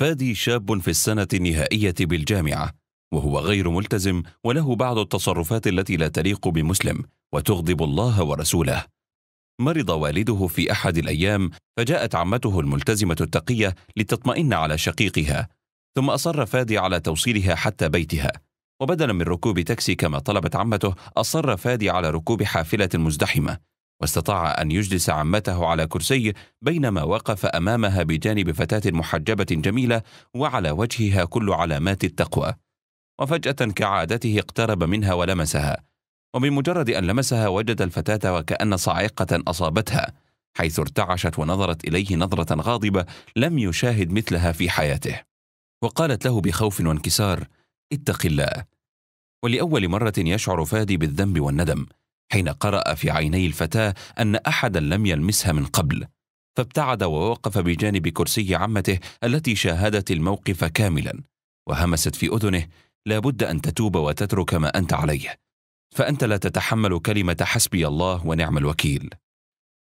فادي شاب في السنة النهائية بالجامعة وهو غير ملتزم وله بعض التصرفات التي لا تليق بمسلم وتغضب الله ورسوله مرض والده في أحد الأيام فجاءت عمته الملتزمة التقية لتطمئن على شقيقها ثم أصر فادي على توصيلها حتى بيتها وبدلا من ركوب تاكسي كما طلبت عمته أصر فادي على ركوب حافلة مزدحمة واستطاع أن يجلس عمته على كرسي بينما وقف أمامها بجانب فتاة محجبة جميلة وعلى وجهها كل علامات التقوى وفجأة كعادته اقترب منها ولمسها وبمجرد أن لمسها وجد الفتاة وكأن صاعقة أصابتها حيث ارتعشت ونظرت إليه نظرة غاضبة لم يشاهد مثلها في حياته وقالت له بخوف وانكسار اتق الله ولأول مرة يشعر فادي بالذنب والندم حين قرأ في عيني الفتاة أن أحدا لم يلمسها من قبل فابتعد ووقف بجانب كرسي عمته التي شاهدت الموقف كاملا وهمست في أذنه لا بد أن تتوب وتترك ما أنت عليه فأنت لا تتحمل كلمة حسبي الله ونعم الوكيل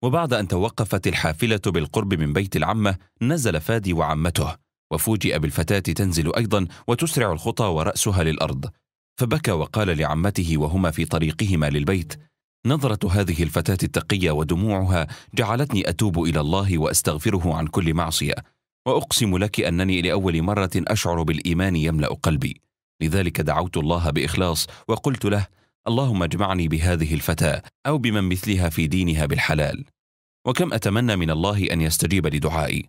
وبعد أن توقفت الحافلة بالقرب من بيت العمة نزل فادي وعمته وفوجئ بالفتاة تنزل أيضا وتسرع الخطى ورأسها للأرض فبكى وقال لعمته وهما في طريقهما للبيت نظرة هذه الفتاة التقية ودموعها جعلتني أتوب إلى الله وأستغفره عن كل معصية، وأقسم لك أنني لأول مرة أشعر بالإيمان يملأ قلبي، لذلك دعوت الله بإخلاص وقلت له: اللهم اجمعني بهذه الفتاة أو بمن مثلها في دينها بالحلال. وكم أتمنى من الله أن يستجيب لدعائي.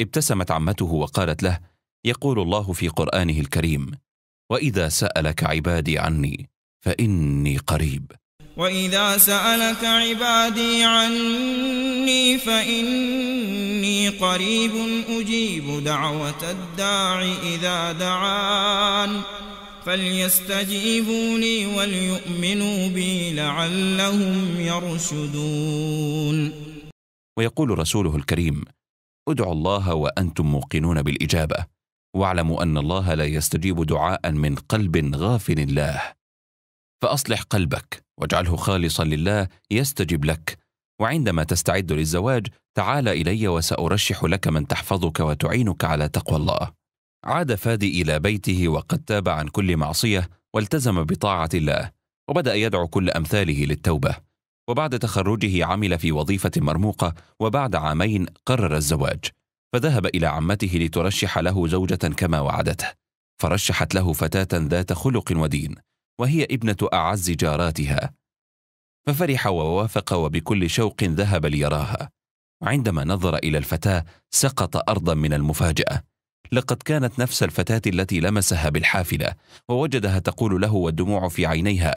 ابتسمت عمته وقالت له: يقول الله في قرآنه الكريم: وإذا سألك عبادي عني فإني قريب. وإذا سألك عبادي عني فإني قريب أجيب دعوة الداع إذا دعان فليستجيبوا لي وليؤمنوا بي لعلهم يرشدون ويقول رسوله الكريم ادعوا الله وأنتم موقنون بالإجابة واعلموا أن الله لا يستجيب دعاء من قلب غافل الله فأصلح قلبك واجعله خالصا لله يستجب لك وعندما تستعد للزواج تعال الي وسارشح لك من تحفظك وتعينك على تقوى الله عاد فادي الى بيته وقد تاب عن كل معصيه والتزم بطاعه الله وبدا يدعو كل امثاله للتوبه وبعد تخرجه عمل في وظيفه مرموقه وبعد عامين قرر الزواج فذهب الى عمته لترشح له زوجه كما وعدته فرشحت له فتاه ذات خلق ودين وهي ابنة أعز جاراتها ففرح ووافق وبكل شوق ذهب ليراها عندما نظر إلى الفتاة سقط أرضا من المفاجأة لقد كانت نفس الفتاة التي لمسها بالحافلة ووجدها تقول له والدموع في عينيها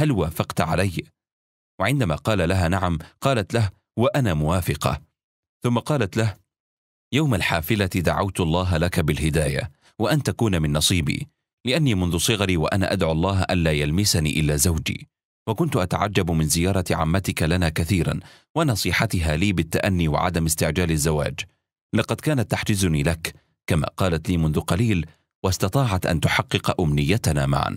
هل وافقت علي؟ وعندما قال لها نعم قالت له وأنا موافقة ثم قالت له يوم الحافلة دعوت الله لك بالهداية وأن تكون من نصيبي لأني منذ صغري وأنا أدعو الله ألا يلمسني إلا زوجي وكنت أتعجب من زيارة عمتك لنا كثيرا ونصيحتها لي بالتأني وعدم استعجال الزواج لقد كانت تحجزني لك كما قالت لي منذ قليل واستطاعت أن تحقق أمنيتنا معا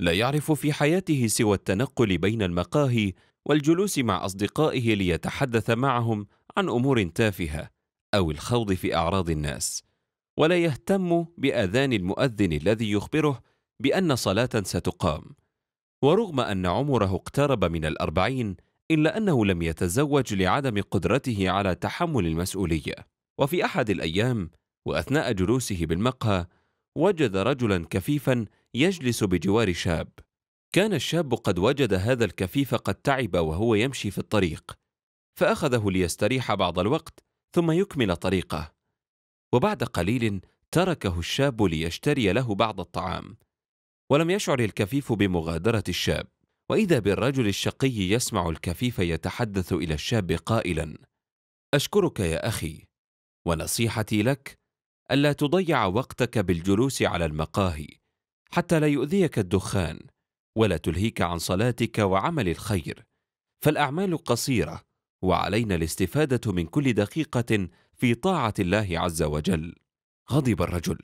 لا يعرف في حياته سوى التنقل بين المقاهي والجلوس مع أصدقائه ليتحدث معهم عن أمور تافهة أو الخوض في أعراض الناس ولا يهتم بأذان المؤذن الذي يخبره بأن صلاة ستقام ورغم أن عمره اقترب من الأربعين إلا أنه لم يتزوج لعدم قدرته على تحمل المسؤولية وفي أحد الأيام وأثناء جلوسه بالمقهى وجد رجلا كفيفا يجلس بجوار شاب كان الشاب قد وجد هذا الكفيف قد تعب وهو يمشي في الطريق فاخذه ليستريح بعض الوقت ثم يكمل طريقه وبعد قليل تركه الشاب ليشتري له بعض الطعام ولم يشعر الكفيف بمغادره الشاب واذا بالرجل الشقي يسمع الكفيف يتحدث الى الشاب قائلا اشكرك يا اخي ونصيحتي لك الا تضيع وقتك بالجلوس على المقاهي حتى لا يؤذيك الدخان ولا تلهيك عن صلاتك وعمل الخير فالاعمال قصيره وعلينا الاستفاده من كل دقيقه في طاعه الله عز وجل غضب الرجل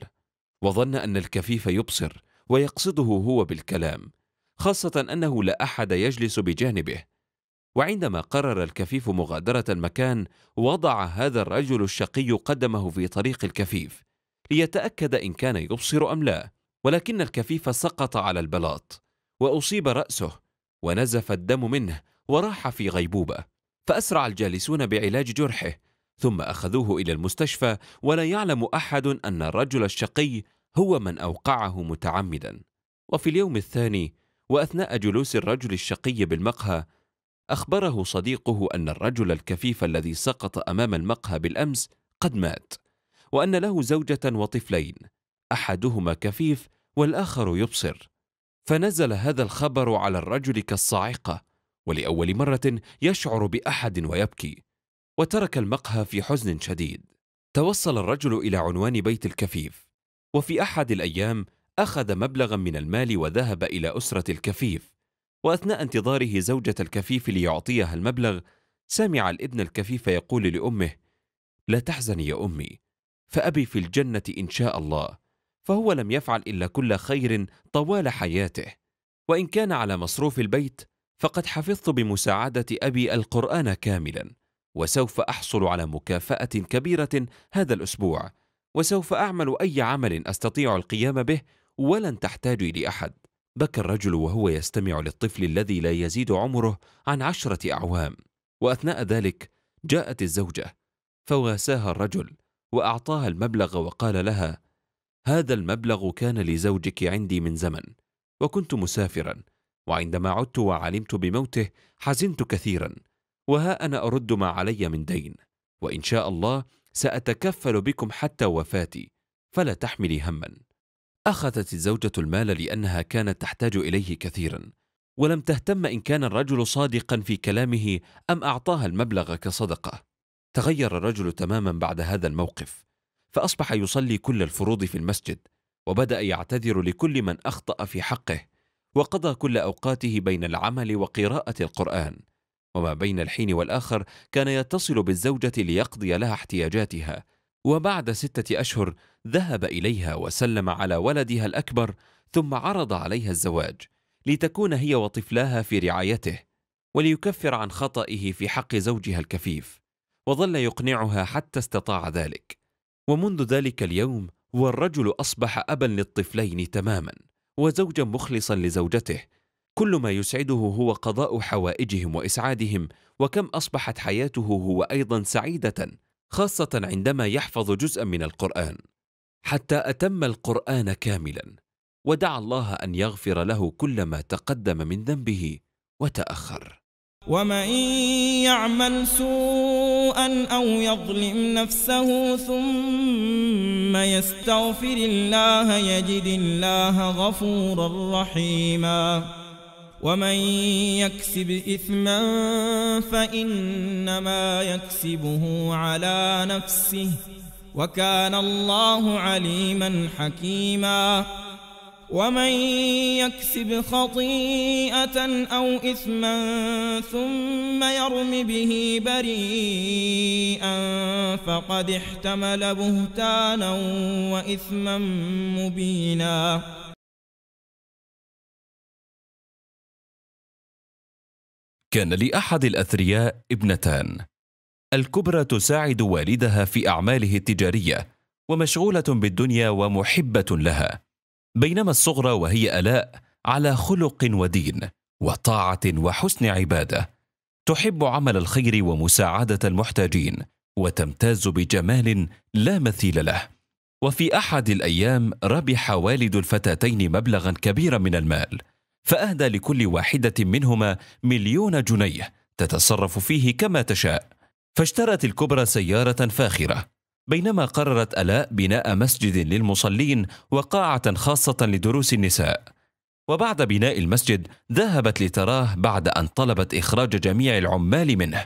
وظن ان الكفيف يبصر ويقصده هو بالكلام خاصه انه لا احد يجلس بجانبه وعندما قرر الكفيف مغادرة المكان وضع هذا الرجل الشقي قدمه في طريق الكفيف ليتأكد إن كان يبصر أم لا ولكن الكفيف سقط على البلاط وأصيب رأسه ونزف الدم منه وراح في غيبوبة فأسرع الجالسون بعلاج جرحه ثم أخذوه إلى المستشفى ولا يعلم أحد أن الرجل الشقي هو من أوقعه متعمدا وفي اليوم الثاني وأثناء جلوس الرجل الشقي بالمقهى أخبره صديقه أن الرجل الكفيف الذي سقط أمام المقهى بالأمس قد مات وأن له زوجة وطفلين أحدهما كفيف والآخر يبصر فنزل هذا الخبر على الرجل كالصاعقة ولأول مرة يشعر بأحد ويبكي وترك المقهى في حزن شديد توصل الرجل إلى عنوان بيت الكفيف وفي أحد الأيام أخذ مبلغا من المال وذهب إلى أسرة الكفيف وأثناء انتظاره زوجة الكفيف ليعطيها المبلغ سمع الابن الكفيف يقول لأمه لا تحزني يا أمي فأبي في الجنة إن شاء الله فهو لم يفعل إلا كل خير طوال حياته وإن كان على مصروف البيت فقد حفظت بمساعدة أبي القرآن كاملا وسوف أحصل على مكافأة كبيرة هذا الأسبوع وسوف أعمل أي عمل أستطيع القيام به ولن تحتاجي لأحد بكى الرجل وهو يستمع للطفل الذي لا يزيد عمره عن عشرة أعوام وأثناء ذلك جاءت الزوجة فواساها الرجل وأعطاها المبلغ وقال لها هذا المبلغ كان لزوجك عندي من زمن وكنت مسافرا وعندما عدت وعلمت بموته حزنت كثيرا وها أنا أرد ما علي من دين وإن شاء الله سأتكفل بكم حتى وفاتي فلا تحملي هما أخذت الزوجة المال لأنها كانت تحتاج إليه كثيرا ولم تهتم إن كان الرجل صادقا في كلامه أم أعطاها المبلغ كصدقة تغير الرجل تماما بعد هذا الموقف فأصبح يصلي كل الفروض في المسجد وبدأ يعتذر لكل من أخطأ في حقه وقضى كل أوقاته بين العمل وقراءة القرآن وما بين الحين والآخر كان يتصل بالزوجة ليقضي لها احتياجاتها وبعد ستة أشهر ذهب إليها وسلم على ولدها الأكبر ثم عرض عليها الزواج لتكون هي وطفلاها في رعايته وليكفر عن خطئه في حق زوجها الكفيف وظل يقنعها حتى استطاع ذلك ومنذ ذلك اليوم والرجل أصبح أبا للطفلين تماما وزوجا مخلصا لزوجته كل ما يسعده هو قضاء حوائجهم وإسعادهم وكم أصبحت حياته هو أيضا سعيدة خاصة عندما يحفظ جزءا من القرآن حتى أتم القرآن كاملا ودعا الله أن يغفر له كل ما تقدم من ذنبه وتأخر ومن يعمل سوءا أو يظلم نفسه ثم يستغفر الله يجد الله غفورا رحيما ومن يكسب إثما فإنما يكسبه على نفسه وكان الله عليما حكيما ومن يكسب خطيئة أو إثما ثم يرم به بريئا فقد احتمل بهتانا وإثما مبيناً كان لأحد الأثرياء ابنتان الكبرى تساعد والدها في أعماله التجارية ومشغولة بالدنيا ومحبة لها بينما الصغرى وهي ألاء على خلق ودين وطاعة وحسن عبادة تحب عمل الخير ومساعدة المحتاجين وتمتاز بجمال لا مثيل له وفي أحد الأيام ربح والد الفتاتين مبلغا كبيرا من المال فأهدى لكل واحدة منهما مليون جنيه تتصرف فيه كما تشاء فاشترت الكبرى سيارة فاخرة بينما قررت ألاء بناء مسجد للمصلين وقاعة خاصة لدروس النساء وبعد بناء المسجد ذهبت لتراه بعد أن طلبت إخراج جميع العمال منه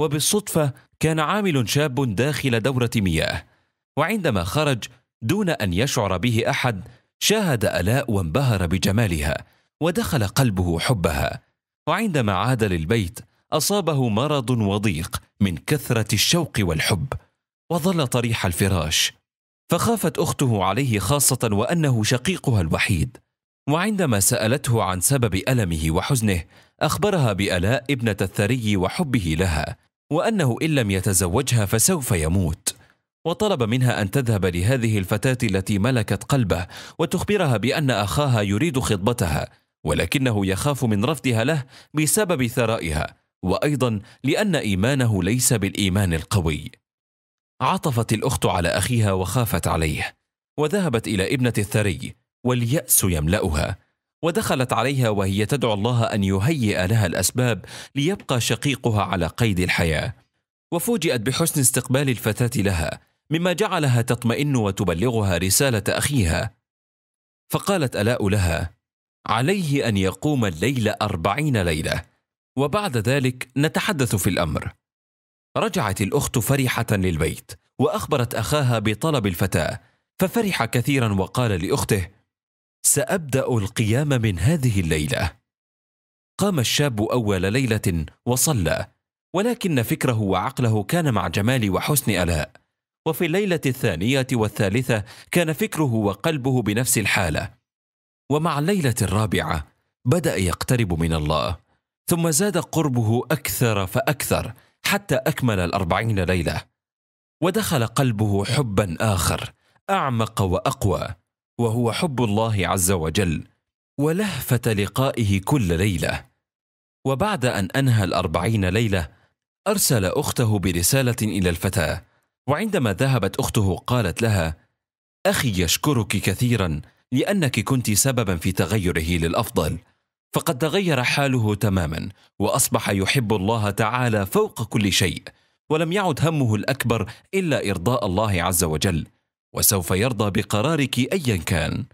وبالصدفة كان عامل شاب داخل دورة مياه وعندما خرج دون أن يشعر به أحد شاهد ألاء وانبهر بجمالها ودخل قلبه حبها وعندما عاد للبيت اصابه مرض وضيق من كثره الشوق والحب وظل طريح الفراش فخافت اخته عليه خاصه وانه شقيقها الوحيد وعندما سالته عن سبب المه وحزنه اخبرها بالاء ابنه الثري وحبه لها وانه ان لم يتزوجها فسوف يموت وطلب منها ان تذهب لهذه الفتاه التي ملكت قلبه وتخبرها بان اخاها يريد خطبتها ولكنه يخاف من رفضها له بسبب ثرائها وايضا لان ايمانه ليس بالايمان القوي عطفت الاخت على اخيها وخافت عليه وذهبت الى ابنه الثري والياس يملاها ودخلت عليها وهي تدعو الله ان يهيئ لها الاسباب ليبقى شقيقها على قيد الحياه وفوجئت بحسن استقبال الفتاه لها مما جعلها تطمئن وتبلغها رساله اخيها فقالت الاء لها عليه أن يقوم الليل أربعين ليلة وبعد ذلك نتحدث في الأمر رجعت الأخت فرحة للبيت وأخبرت أخاها بطلب الفتاة ففرح كثيرا وقال لأخته سأبدأ القيام من هذه الليلة قام الشاب أول ليلة وصلى ولكن فكره وعقله كان مع جمال وحسن ألاء وفي الليلة الثانية والثالثة كان فكره وقلبه بنفس الحالة ومع الليله الرابعه بدا يقترب من الله ثم زاد قربه اكثر فاكثر حتى اكمل الاربعين ليله ودخل قلبه حبا اخر اعمق واقوى وهو حب الله عز وجل ولهفه لقائه كل ليله وبعد ان انهى الاربعين ليله ارسل اخته برساله الى الفتاه وعندما ذهبت اخته قالت لها اخي يشكرك كثيرا لأنك كنت سببا في تغيره للأفضل فقد تغير حاله تماما وأصبح يحب الله تعالى فوق كل شيء ولم يعد همه الأكبر إلا إرضاء الله عز وجل وسوف يرضى بقرارك أيا كان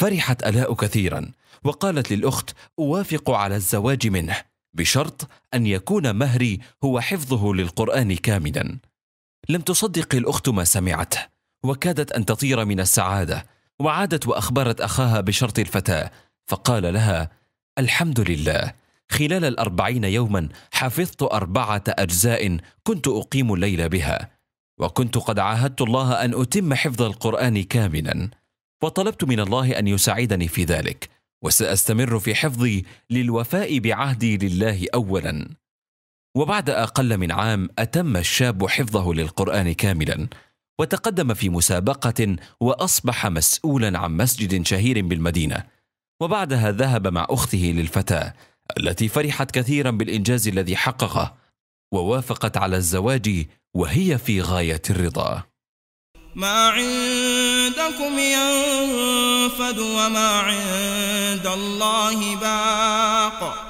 فرحت ألاء كثيرا وقالت للأخت أوافق على الزواج منه بشرط أن يكون مهري هو حفظه للقرآن كاملا لم تصدق الأخت ما سمعته وكادت أن تطير من السعادة وعادت واخبرت اخاها بشرط الفتاه فقال لها الحمد لله خلال الاربعين يوما حفظت اربعه اجزاء كنت اقيم الليل بها وكنت قد عاهدت الله ان اتم حفظ القران كاملا وطلبت من الله ان يساعدني في ذلك وساستمر في حفظي للوفاء بعهدي لله اولا وبعد اقل من عام اتم الشاب حفظه للقران كاملا وتقدم في مسابقة وأصبح مسؤولا عن مسجد شهير بالمدينة وبعدها ذهب مع أخته للفتاة التي فرحت كثيرا بالإنجاز الذي حققه ووافقت على الزواج وهي في غاية الرضا ما عندكم ينفد وما عند الله باق